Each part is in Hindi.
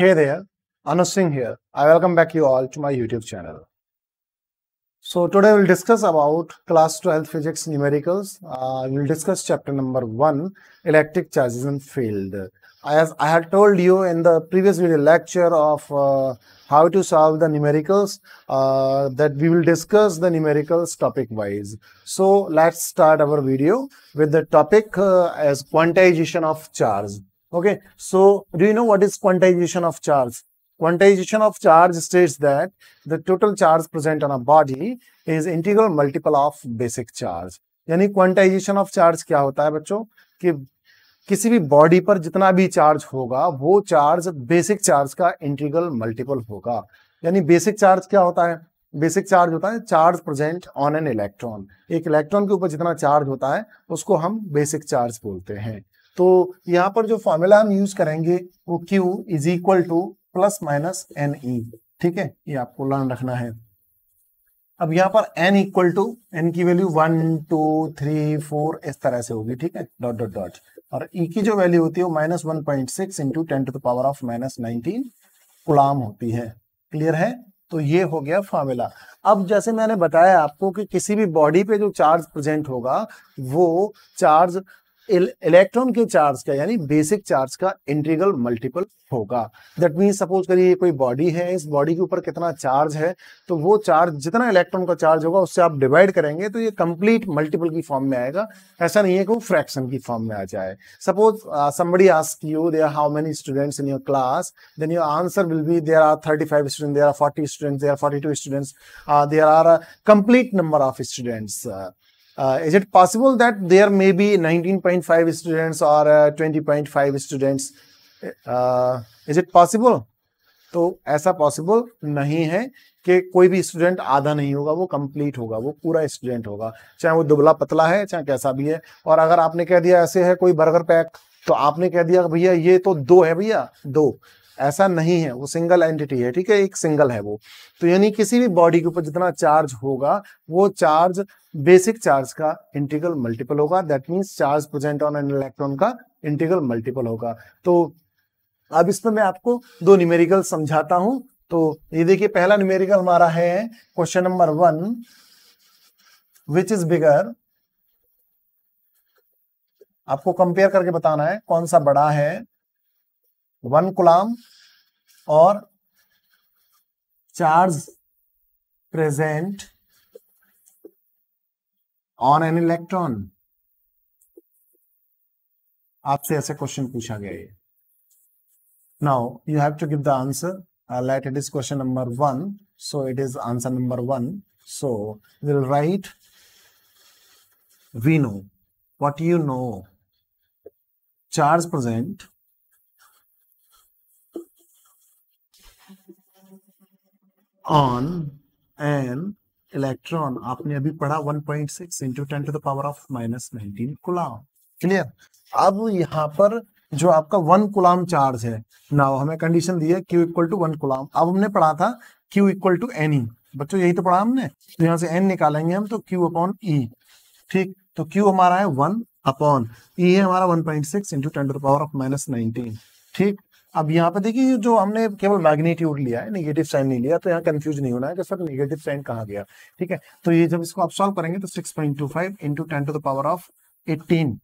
Hey there, Anu Singh here. I welcome back you all to my YouTube channel. So today we'll discuss about class 12 physics numericals. Uh, we'll discuss chapter number 1, electric charges and field. As I had told you in the previous video lecture of uh, how to solve the numericals, uh, that we will discuss the numericals topic wise. So let's start our video with the topic uh, as quantization of charge. Okay, so do you know what is quantization of charge? Quantization of charge states that the total charge present on a body is integral multiple of basic charge. yani quantization of charge kya hota hai bachcho ki किसी भी बॉडी पर जितना भी चार्ज होगा वो चार्ज बेसिक चार्ज का इंटीग्रल मल्टीपल होगा यानी बेसिक चार्ज क्या होता है बेसिक चार्ज होता है charge present on an electron एक इलेक्ट्रॉन के ऊपर जितना चार्ज होता है उसको हम बेसिक चार्ज बोलते हैं तो यहाँ पर जो फॉर्मूला हम यूज करेंगे वो Q is equal to plus minus n e ठीक है ये आपको लर्न रखना है अब यहाँ पर n इक्वल टू n की value one two three four इस तरह से होगी ठीक है डॉट डॉट डॉट और e की जो वैल्यू होती है वो minus one point six into ten to the power of minus nineteen coulomb होती है क्लियर है तो ये हो गया फॉर्मूला अब जैसे मैंने बताया आपको कि किसी भी बॉडी पे जो चार्ज प्रेजेंट होगा वो चार्ज इलेक्ट्रॉन के चार्ज का यानी बेसिक चार्ज का इंटीग्रल मल्टीपल होगा दैट मीन सपोज करिए कोई बॉडी है इस बॉडी के ऊपर कितना चार्ज है तो वो चार्ज जितना इलेक्ट्रॉन का चार्ज होगा उससे आप डिवाइड करेंगे तो ये कंप्लीट मल्टीपल की फॉर्म में आएगा ऐसा नहीं है कि वो फ्रैक्शन की फॉर्म में आ जाए suppose somebody ask you there how many students in your class then your answer will be there are thirty five student there are forty students there are forty two students there are complete number of students Uh, is it possible that there may be 19.5 students or 20.5 uh, students? Uh, is it possible तो ऐसा पॉसिबल नहीं है कि कोई भी स्टूडेंट आधा नहीं होगा वो कंप्लीट होगा वो पूरा स्टूडेंट होगा चाहे वो दुबला पतला है चाहे कैसा भी है और अगर आपने कह दिया ऐसे है कोई बर्गर पैक तो आपने कह दिया भैया ये तो दो है भैया दो ऐसा नहीं है वो सिंगल एंटिटी है ठीक है एक सिंगल है वो तो यानी किसी भी बॉडी के ऊपर जितना चार्ज होगा वो चार्ज बेसिक चार्ज का इंटीग्रल मल्टीपल होगा that means charge present on an electron का इंटीग्रल मल्टीपल होगा तो अब इसमें मैं आपको दो न्यूमेरिकल समझाता हूं तो ये देखिए पहला न्यूमेरिकल हमारा है question number one which is bigger आपको कंपेयर करके बताना है कौन सा बड़ा है वन कुलाम और charge present on an electron आपसे ऐसे क्वेश्चन पूछा गया है now you have to give the answer let it is question number one so it is answer number one so will write we know what you know charge present on an electron आपने अभी पढ़ा one point six into ten to the power of minus nineteen coulomb clear अब यहाँ पर जो आपका वन कुलाम चार्ज है ना हमें कंडीशन दी है Q equal to one coulomb अब हमने पढ़ा था Q equal to n e बच्चों यही तो पढ़ा हमने तो यहाँ से एन निकालेंगे हम तो क्यू अपॉन ई ठीक तो क्यू हमारा है वन अपॉन ई है हमारा one point six into ten to the power of minus nineteen ठीक अब यहाँ पे देखिए जो हमने केवल मैग्नीट्यूड लिया है नेगेटिव साइन नहीं लिया तो यहाँ कंफ्यूज नहीं होना है कि सर नेगेटिव साइन कहाँ गया ठीक है तो ये जब इसको आप सॉल्व करेंगे तो six point two five into ten to the power of eighteen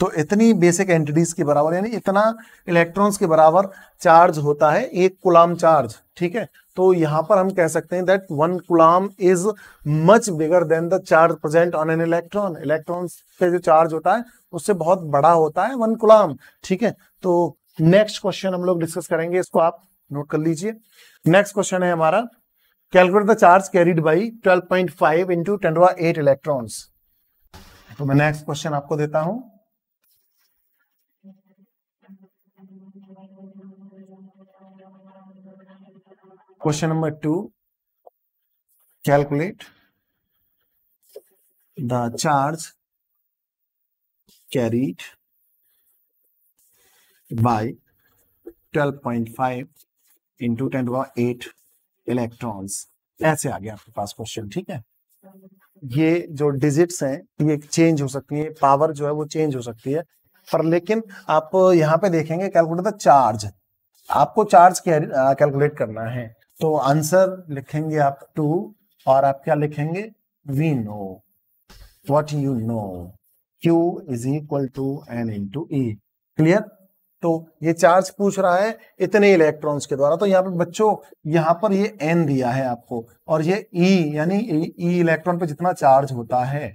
तो इतनी बेसिक एंटिटीज के बराबर यानी इतना इलेक्ट्रॉन्स के बराबर चार्ज होता है एक कुलाम चार्ज ठीक है तो यहां पर हम कह सकते हैं that one coulomb is much bigger than the charge present on an electron electrons पे जो चार्ज होता है उससे बहुत बड़ा होता है वन कुलाम ठीक है तो नेक्स्ट क्वेश्चन हम लोग डिस्कस करेंगे इसको आप नोट कर लीजिए नेक्स्ट क्वेश्चन है हमारा calculate the charge carried by 12.5 point five into ten to the eight electron तो मैं नेक्स्ट क्वेश्चन आपको देता हूं question number two calculate the charge carried by 12.5 into ten power eight electrons ऐसे आ गया आपके पास क्वेश्चन ठीक है ये जो डिजिट्स हैं ये चेंज हो सकती है पावर जो है वो चेंज हो सकती है पर लेकिन आप यहाँ पे देखेंगे कैलकुलेटर द चार्ज आपको चार्ज कैलकुलेट करना है तो आंसर लिखेंगे आप टू और आप क्या लिखेंगे we know what you know Q is equal to n into e clear तो ये चार्ज पूछ रहा है इतने इलेक्ट्रॉन्स के द्वारा तो यहाँ पे बच्चों यहाँ पर ये एन दिया है आपको और ये ई e, यानी ई e, e, इलेक्ट्रॉन पे जितना चार्ज होता है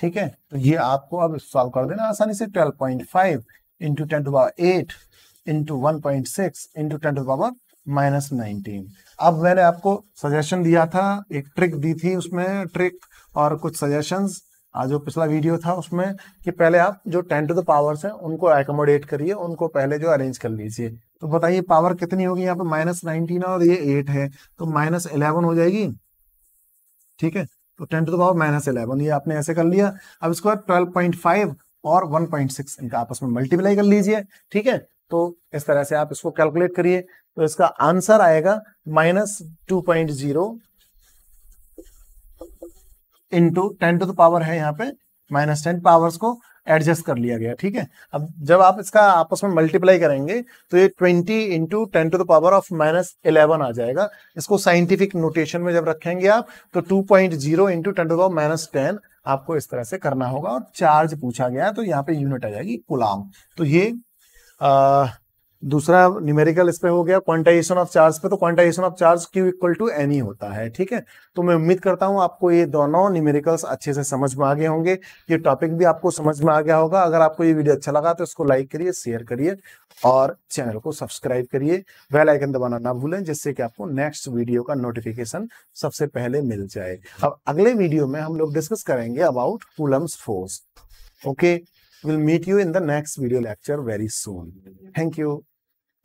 ठीक है तो ये आपको अब सॉल्व कर देना आसानी से 12.5 point five into ten to power eight into one point six into ten to power minus nineteen अब मैंने आपको सजेशन दिया था एक ट्रिक दी थी उसमें ट्रिक और कुछ सजेशंस आज जो पिछला वीडियो था उसमें कि पहले आप जो टेन टू द पावर्स हैं उनको एकोमोडेट करिए उनको पहले जो अरेंज कर लीजिए तो बताइए पावर कितनी होगी यहाँ पे माइनस नाइनटीन और ये एट है तो माइनस इलेवन हो जाएगी ठीक है तो ten to the power minus eleven ये आपने ऐसे कर लिया अब इसके बाद ट्वेल्व पॉइंट फाइव और वन पॉइंट सिक्स इनका आपस में मल्टीप्लाई कर लीजिए ठीक है तो इस तरह से आप इसको कैलकुलेट करिए तो इसका आंसर आएगा minus two point zero into ten to the power है यहाँ पे माइनस टेन पावर्स को एडजस्ट कर लिया गया ठीक है अब जब आप इसका आपस में मल्टीप्लाई करेंगे तो ये twenty into ten to the power of minus eleven आ जाएगा इसको साइंटिफिक नोटेशन में जब रखेंगे आप तो two point zero into ten to power minus ten आपको इस तरह से करना होगा और चार्ज पूछा गया तो यहाँ पे यूनिट आ जाएगी कुलाम तो ये दूसरा न्यूमेरिकल इस पे हो गया क्वांटाइजेशन ऑफ चार्ज पे तो quantization of charge Q equal to ne होता है ठीक है तो मैं उम्मीद करता हूं आपको ये दोनों न्यूमेरिकल्स अच्छे से समझ में आ गए होंगे ये टॉपिक भी आपको समझ में आ गया होगा अगर आपको ये वीडियो अच्छा लगा तो इसको लाइक करिए शेयर करिए और चैनल को सब्सक्राइब करिए वेलाइकन आइकन दबाना ना भूलें जिससे कि आपको नेक्स्ट वीडियो का नोटिफिकेशन सबसे पहले मिल जाए अब अगले वीडियो में हम लोग डिस्कस करेंगे about coulomb's force okay We'll meet you in the next video lecture very soon. Thank you.